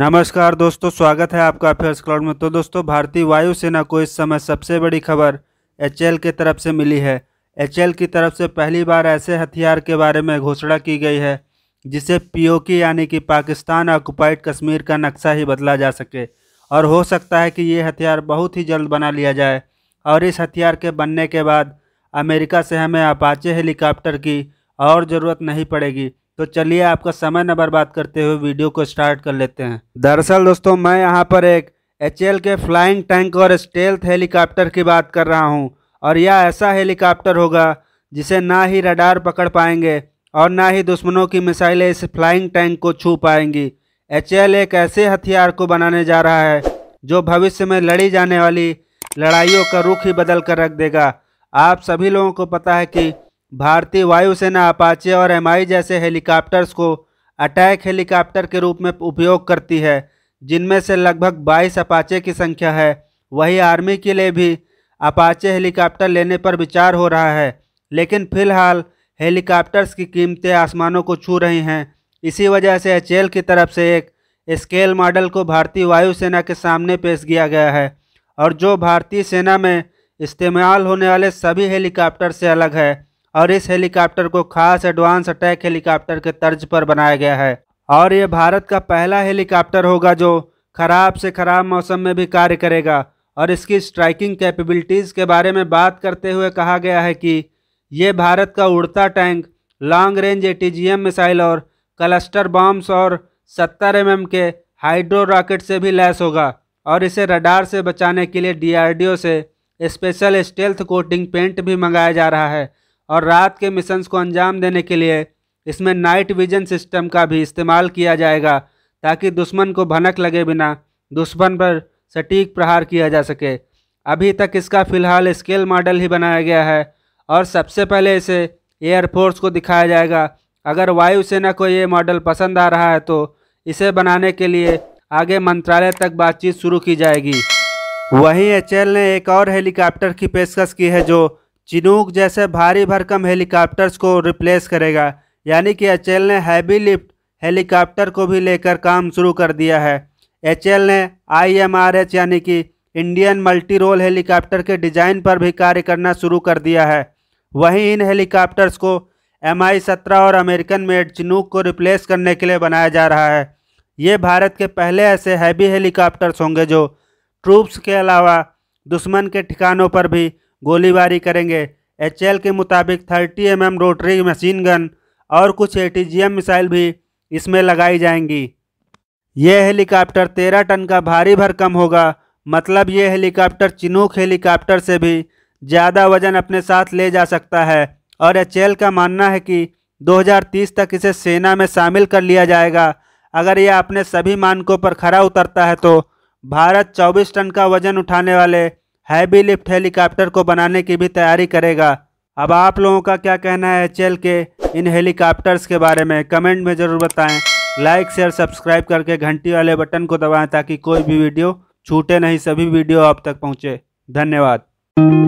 नमस्कार दोस्तों स्वागत है आपका फेस क्लाउड में तो दोस्तों भारतीय वायुसेना को इस समय सबसे बड़ी खबर एच के तरफ से मिली है एच की तरफ से पहली बार ऐसे हथियार के बारे में घोषणा की गई है जिसे पीओकी यानी कि पाकिस्तान ऑक्युपाइड कश्मीर का नक्शा ही बदला जा सके और हो सकता है कि ये हथियार बहुत ही जल्द बना लिया जाए और इस हथियार के बनने के बाद अमेरिका से हमें अपाचे हेलीकॉप्टर की और ज़रूरत नहीं पड़ेगी तो चलिए आपका समय न बर्बाद करते हुए वीडियो को स्टार्ट कर लेते हैं दरअसल दोस्तों मैं यहाँ पर एक एच के फ्लाइंग टैंक और स्टेल्थ हेलीकॉप्टर की बात कर रहा हूँ और यह ऐसा हेलीकॉप्टर होगा जिसे ना ही रडार पकड़ पाएंगे और ना ही दुश्मनों की मिसाइलें इस फ्लाइंग टैंक को छू पाएंगी एच एक ऐसे हथियार को बनाने जा रहा है जो भविष्य में लड़ी जाने वाली लड़ाइयों का रुख ही बदल कर रख देगा आप सभी लोगों को पता है कि भारतीय वायुसेना अपाचे और एमआई जैसे हेलीकॉप्टर्स को अटैक हेलीकॉप्टर के रूप में उपयोग करती है जिनमें से लगभग 22 अपाचे की संख्या है वही आर्मी के लिए भी अपाचे हेलीकॉप्टर लेने पर विचार हो रहा है लेकिन फिलहाल हेलीकॉप्टर्स की कीमतें आसमानों को छू रही हैं इसी वजह से एच की तरफ से एक स्केल मॉडल को भारतीय वायुसेना के सामने पेश किया गया है और जो भारतीय सेना में इस्तेमाल होने वाले सभी हेलीकॉप्टर से अलग है और इस हेलीकॉप्टर को खास एडवांस अटैक हेलीकॉप्टर के तर्ज पर बनाया गया है और ये भारत का पहला हेलीकॉप्टर होगा जो खराब से खराब मौसम में भी कार्य करेगा और इसकी स्ट्राइकिंग कैपेबिलिटीज़ के बारे में बात करते हुए कहा गया है कि ये भारत का उड़ता tank long range A missile और क्लस्टर बॉम्ब्स और सत्तर एम के हाइड्रो रॉकेट से भी लैस होगा और इसे रडार से बचाने के लिए डीआरडीओ से स्पेशल स्टेल्थ कोटिंग पेंट भी मंगाया जा रहा है और रात के मिशंस को अंजाम देने के लिए इसमें नाइट विजन सिस्टम का भी इस्तेमाल किया जाएगा ताकि दुश्मन को भनक लगे बिना दुश्मन पर सटीक प्रहार किया जा सके अभी तक इसका फ़िलहाल स्केल मॉडल ही बनाया गया है और सबसे पहले इसे एयरफोर्स को दिखाया जाएगा अगर वायुसेना को ये मॉडल पसंद आ रहा है तो इसे बनाने के लिए आगे मंत्रालय तक बातचीत शुरू की जाएगी वहीं एच ने एक और हेलीकॉप्टर की पेशकश की है जो चिनूक जैसे भारी भरकम हेलीकॉप्टर्स को रिप्लेस करेगा यानी कि एच ने हैवी लिफ्ट हेलीकॉप्टर को भी लेकर काम शुरू कर दिया है एच ने आईएमआरएच यानी कि इंडियन मल्टी रोल हेलीकॉप्टर के डिज़ाइन पर भी कार्य करना शुरू कर दिया है वहीं इन हेलीकॉप्टर्स को एम आई सत्रह और अमेरिकन मेड चिनूक को रिप्लेस करने के लिए बनाया जा रहा है ये भारत के पहले ऐसे हैवी हेलीकॉप्टर्स होंगे जो ट्रूप्स के अलावा दुश्मन के ठिकानों पर भी गोलीबारी करेंगे एच के मुताबिक 30 एम रोटरी मशीन गन और कुछ ए मिसाइल भी इसमें लगाई जाएंगी यह हेलीकॉप्टर तेरह टन का भारी भरकम होगा मतलब ये हेलीकॉप्टर चिनूक हेलीकॉप्टर से भी ज़्यादा वजन अपने साथ ले जा सकता है और एच का मानना है कि 2030 तक इसे सेना में शामिल कर लिया जाएगा अगर यह अपने सभी मानकों पर खरा उतरता है तो भारत 24 टन का वजन उठाने वाले हैवी लिफ्ट हेलीकॉप्टर को बनाने की भी तैयारी करेगा अब आप लोगों का क्या कहना है एच के इन हेलीकॉप्टर्स के बारे में कमेंट में ज़रूर बताएं लाइक शेयर सब्सक्राइब करके घंटी वाले बटन को दबाएं ताकि कोई भी वीडियो छूटे नहीं सभी वीडियो आप तक पहुँचे धन्यवाद